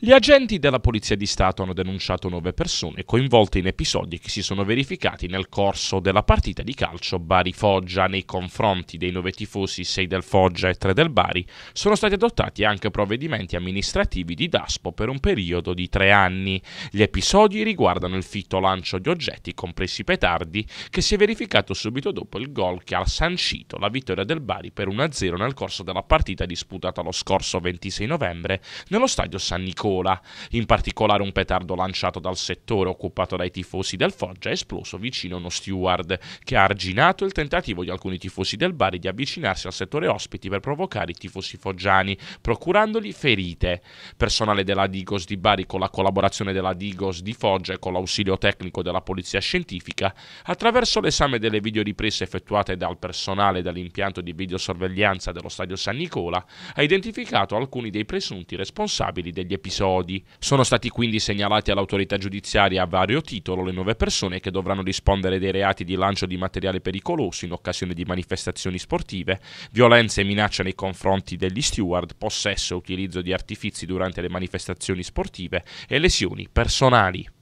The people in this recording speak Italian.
Gli agenti della Polizia di Stato hanno denunciato nove persone coinvolte in episodi che si sono verificati nel corso della partita di calcio Bari-Foggia nei confronti dei nove tifosi, sei del Foggia e tre del Bari. Sono stati adottati anche provvedimenti amministrativi di DASPO per un periodo di tre anni. Gli episodi riguardano il fitto lancio di oggetti, compresi petardi, che si è verificato subito dopo il gol che ha sancito la vittoria del Bari per 1-0 nel corso della partita disputata lo scorso 26 novembre nello stadio San Nicolò. Cola. In particolare un petardo lanciato dal settore occupato dai tifosi del Foggia è esploso vicino a uno steward che ha arginato il tentativo di alcuni tifosi del Bari di avvicinarsi al settore ospiti per provocare i tifosi foggiani, procurandogli ferite. Personale della Digos di Bari con la collaborazione della Digos di Foggia e con l'ausilio tecnico della Polizia Scientifica, attraverso l'esame delle videoriprese effettuate dal personale dall'impianto di videosorveglianza dello stadio San Nicola, ha identificato alcuni dei presunti responsabili degli episodi episodi. Sono stati quindi segnalati all'autorità giudiziaria a vario titolo le nuove persone che dovranno rispondere dei reati di lancio di materiale pericoloso in occasione di manifestazioni sportive, violenza e minaccia nei confronti degli steward, possesso e utilizzo di artifici durante le manifestazioni sportive e lesioni personali.